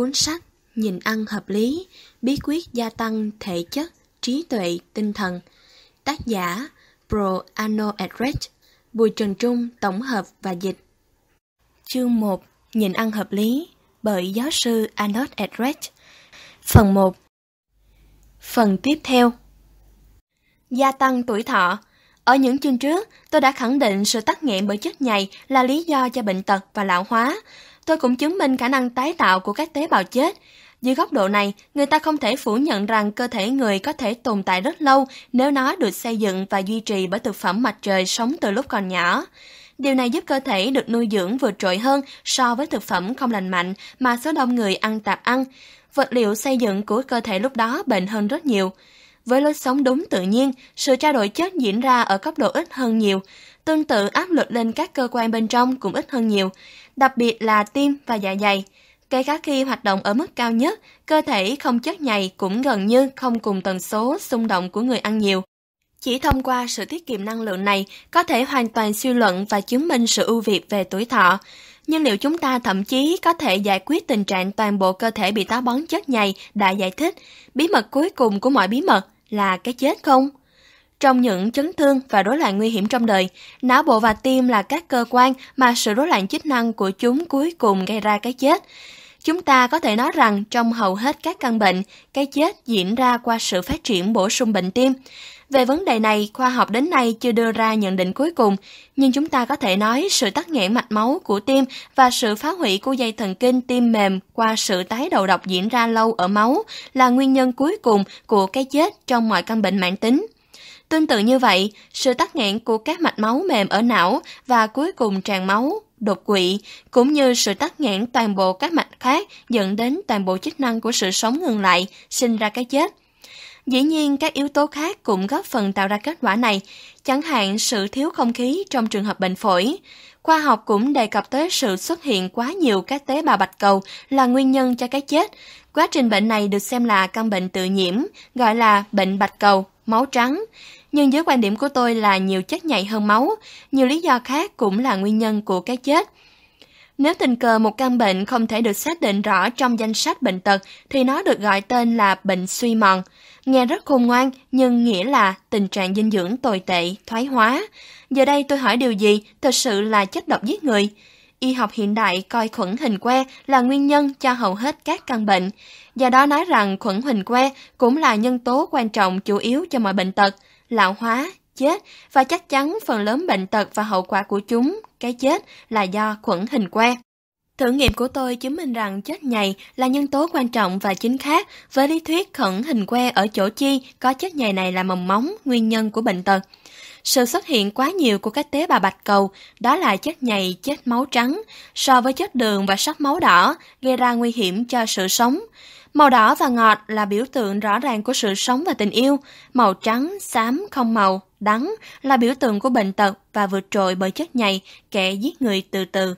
cuốn sách Nhìn ăn hợp lý, bí quyết gia tăng thể chất, trí tuệ, tinh thần. Tác giả Pro Ano Edrich, Bùi Trần Trung tổng hợp và dịch. Chương 1 Nhìn ăn hợp lý bởi giáo sư Anot Edrich. Phần 1 Phần tiếp theo Gia tăng tuổi thọ Ở những chương trước, tôi đã khẳng định sự tắc nghẽn bởi chất nhầy là lý do cho bệnh tật và lão hóa. Tôi cũng chứng minh khả năng tái tạo của các tế bào chết. Dưới góc độ này, người ta không thể phủ nhận rằng cơ thể người có thể tồn tại rất lâu nếu nó được xây dựng và duy trì bởi thực phẩm mặt trời sống từ lúc còn nhỏ. Điều này giúp cơ thể được nuôi dưỡng vượt trội hơn so với thực phẩm không lành mạnh mà số đông người ăn tạp ăn. Vật liệu xây dựng của cơ thể lúc đó bền hơn rất nhiều. Với lối sống đúng tự nhiên, sự trao đổi chất diễn ra ở cấp độ ít hơn nhiều. Tương tự áp lực lên các cơ quan bên trong cũng ít hơn nhiều, đặc biệt là tim và dạ dày. Kể cả khi hoạt động ở mức cao nhất, cơ thể không chất nhầy cũng gần như không cùng tần số xung động của người ăn nhiều. Chỉ thông qua sự tiết kiệm năng lượng này có thể hoàn toàn suy luận và chứng minh sự ưu việt về tuổi thọ. Nhưng liệu chúng ta thậm chí có thể giải quyết tình trạng toàn bộ cơ thể bị táo bón chất nhầy đã giải thích bí mật cuối cùng của mọi bí mật là cái chết không? Trong những chấn thương và rối loạn nguy hiểm trong đời, não bộ và tim là các cơ quan mà sự rối loạn chức năng của chúng cuối cùng gây ra cái chết. Chúng ta có thể nói rằng trong hầu hết các căn bệnh, cái chết diễn ra qua sự phát triển bổ sung bệnh tim. Về vấn đề này, khoa học đến nay chưa đưa ra nhận định cuối cùng, nhưng chúng ta có thể nói sự tắc nghẽn mạch máu của tim và sự phá hủy của dây thần kinh tim mềm qua sự tái đầu độc diễn ra lâu ở máu là nguyên nhân cuối cùng của cái chết trong mọi căn bệnh mãn tính. Tương tự như vậy, sự tắc nghẽn của các mạch máu mềm ở não và cuối cùng tràn máu, đột quỵ, cũng như sự tắc nghẽn toàn bộ các mạch khác dẫn đến toàn bộ chức năng của sự sống ngừng lại, sinh ra cái chết. Dĩ nhiên, các yếu tố khác cũng góp phần tạo ra kết quả này, chẳng hạn sự thiếu không khí trong trường hợp bệnh phổi. Khoa học cũng đề cập tới sự xuất hiện quá nhiều các tế bào bạch cầu là nguyên nhân cho cái chết. Quá trình bệnh này được xem là căn bệnh tự nhiễm, gọi là bệnh bạch cầu, máu trắng nhưng dưới quan điểm của tôi là nhiều chất nhạy hơn máu, nhiều lý do khác cũng là nguyên nhân của cái chết. Nếu tình cờ một căn bệnh không thể được xác định rõ trong danh sách bệnh tật thì nó được gọi tên là bệnh suy mòn. Nghe rất khôn ngoan nhưng nghĩa là tình trạng dinh dưỡng tồi tệ, thoái hóa. Giờ đây tôi hỏi điều gì thật sự là chất độc giết người? Y học hiện đại coi khuẩn hình que là nguyên nhân cho hầu hết các căn bệnh. Do đó nói rằng khuẩn hình que cũng là nhân tố quan trọng chủ yếu cho mọi bệnh tật lão hóa, chết và chắc chắn phần lớn bệnh tật và hậu quả của chúng, cái chết là do khuẩn hình quang. Thử nghiệm của tôi chứng minh rằng chết nhầy là nhân tố quan trọng và chính khác với lý thuyết khẩn hình que ở chỗ chi có chất nhầy này là mầm móng, nguyên nhân của bệnh tật. Sự xuất hiện quá nhiều của các tế bào bạch cầu, đó là chất nhầy, chết máu trắng, so với chất đường và sắc máu đỏ, gây ra nguy hiểm cho sự sống. Màu đỏ và ngọt là biểu tượng rõ ràng của sự sống và tình yêu, màu trắng, xám, không màu, đắng là biểu tượng của bệnh tật và vượt trội bởi chất nhầy, kẻ giết người từ từ.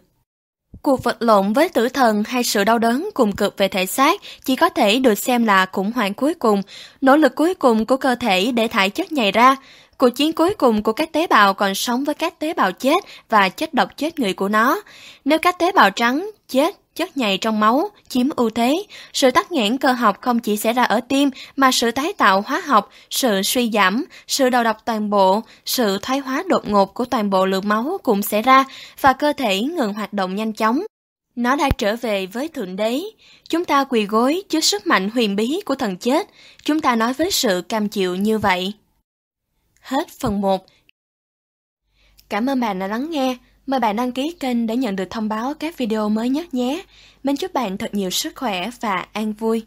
Cuộc vật lộn với tử thần hay sự đau đớn cùng cực về thể xác chỉ có thể được xem là khủng hoảng cuối cùng, nỗ lực cuối cùng của cơ thể để thải chất nhầy ra, cuộc chiến cuối cùng của các tế bào còn sống với các tế bào chết và chất độc chết người của nó. Nếu các tế bào trắng chết chất nhầy trong máu chiếm ưu thế. Sự tắc nghẽn cơ học không chỉ xảy ra ở tim mà sự tái tạo hóa học, sự suy giảm, sự đầu độc toàn bộ, sự thoái hóa đột ngột của toàn bộ lượng máu cũng xảy ra và cơ thể ngừng hoạt động nhanh chóng. Nó đã trở về với Thượng Đế. Chúng ta quỳ gối trước sức mạnh huyền bí của thần chết. Chúng ta nói với sự cam chịu như vậy. Hết phần 1. Cảm ơn bạn đã lắng nghe. Mời bạn đăng ký kênh để nhận được thông báo các video mới nhất nhé. Mình chúc bạn thật nhiều sức khỏe và an vui.